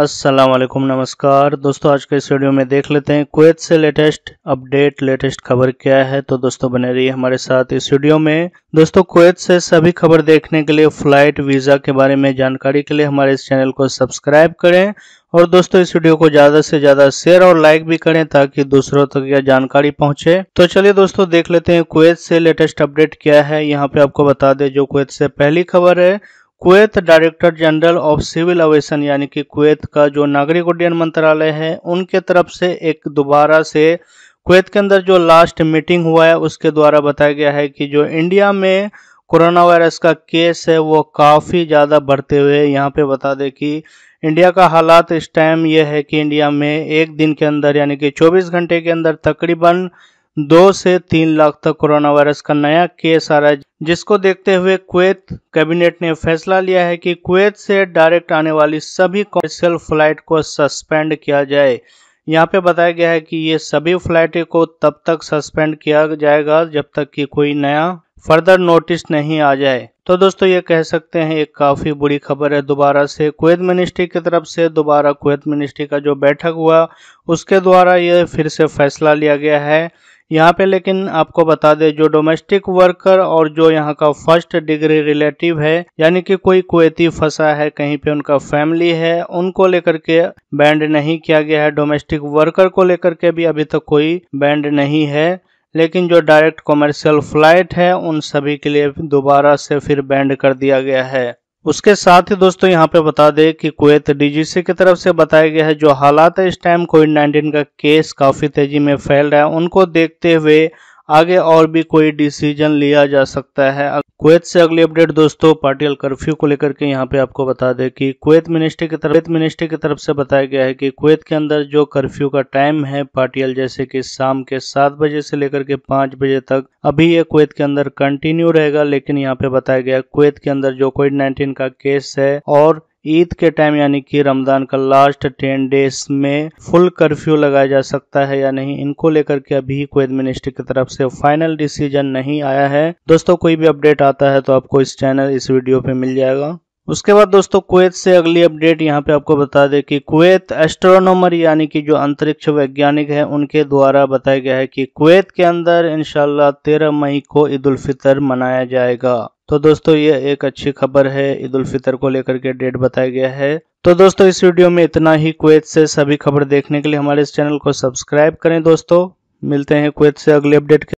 असलकुम नमस्कार दोस्तों आज के इस वीडियो में देख लेते हैं कुवैत से लेटेस्ट अपडेट लेटेस्ट खबर क्या है तो दोस्तों बने रहिए हमारे साथ इस वीडियो में दोस्तों कुवैत से सभी खबर देखने के लिए फ्लाइट वीज़ा के बारे में जानकारी के लिए हमारे इस चैनल को सब्सक्राइब करें और दोस्तों इस वीडियो को ज़्यादा से ज़्यादा शेयर और लाइक भी करें ताकि दूसरों तक यह जानकारी पहुंचे तो चलिए दोस्तों देख लेते हैं कुवैत से लेटेस्ट अपडेट क्या है यहाँ पे आपको बता दें जो कुवैत से पहली खबर है Kuwait director general of civil aviation यानी कि कुवैत का जो नागरिक उड्डयन मंत्रालय है उनके तरफ से एक दोबारा से कुवैत के अंदर जो लास्ट मीटिंग हुआ है उसके द्वारा बताया गया है कि जो इंडिया में कोरोना वायरस का केस है वो काफ़ी ज़्यादा बढ़ते हुए यहाँ पे बता दें कि इंडिया का हालात इस टाइम यह है कि इंडिया में एक दिन के अंदर यानी कि 24 घंटे के अंदर तकरीबन दो से तीन लाख तक कोरोना वायरस का नया केस आ रहा है जिसको देखते हुए कुवैत कैबिनेट ने फैसला लिया है कि कुवैत से डायरेक्ट आने वाली सभी कमर्शियल फ्लाइट को सस्पेंड किया जाए यहाँ पे बताया गया है कि ये सभी फ्लाइटें को तब तक सस्पेंड किया जाएगा जब तक कि कोई नया फर्दर नोटिस नहीं आ जाए तो दोस्तों ये कह सकते हैं एक काफ़ी बुरी खबर है दोबारा से कुवैत मिनिस्ट्री की तरफ से दोबारा कुवैत मिनिस्ट्री का जो बैठक हुआ उसके द्वारा ये फिर से फैसला लिया गया है यहाँ पे लेकिन आपको बता दे जो डोमेस्टिक वर्कर और जो यहाँ का फर्स्ट डिग्री रिलेटिव है यानी कि कोई कुवैती फंसा है कहीं पे उनका फैमिली है उनको लेकर के बैंड नहीं किया गया है डोमेस्टिक वर्कर को लेकर के भी अभी तक कोई बैंड नहीं है लेकिन जो डायरेक्ट कॉमर्शियल फ्लाइट है उन सभी के लिए दोबारा से फिर बैंड कर दिया गया है उसके साथ ही दोस्तों यहाँ पे बता दें कि कुवैत डीजीसी की तरफ से बताया गया है जो हालात है इस टाइम कोविड 19 का केस काफ़ी तेजी में फैल रहा है उनको देखते हुए आगे और भी कोई डिसीजन लिया जा सकता है कुवैत से अगली अपडेट दोस्तों पार्टियल कर्फ्यू को लेकर के यहाँ पे आपको बता दें कि कुवैत मिनिस्ट्री की तरफ मिनिस्ट्री की तरफ से बताया गया है कि कुवैत के अंदर जो कर्फ्यू का टाइम है पार्टियल जैसे कि शाम के सात बजे से लेकर के पांच बजे तक अभी ये कुवैत के अंदर कंटिन्यू रहेगा लेकिन यहाँ पे बताया गया कुवैत के अंदर जो कोविड नाइन्टीन का केस है और ईद के टाइम यानी कि रमज़ान का लास्ट टेन डेज में फुल कर्फ्यू लगाया जा सकता है या नहीं इनको लेकर के अभी कोई मिनिस्ट्री की तरफ से फाइनल डिसीजन नहीं आया है दोस्तों कोई भी अपडेट आता है तो आपको इस चैनल इस वीडियो पे मिल जाएगा उसके बाद दोस्तों कुवैत से अगली अपडेट यहाँ पे आपको बता दें कि कुवैत एस्ट्रोनोमर यानी कि जो अंतरिक्ष वैज्ञानिक है उनके द्वारा बताया गया है कि कुवैत के अंदर इनशाला तेरह मई को ईद उल फितर मनाया जाएगा तो दोस्तों ये एक अच्छी खबर है ईद उल फितर को लेकर के डेट बताया गया है तो दोस्तों इस वीडियो में इतना ही कुवैत से सभी खबर देखने के लिए हमारे इस चैनल को सब्सक्राइब करें दोस्तों मिलते हैं कुवैत से अगले अपडेट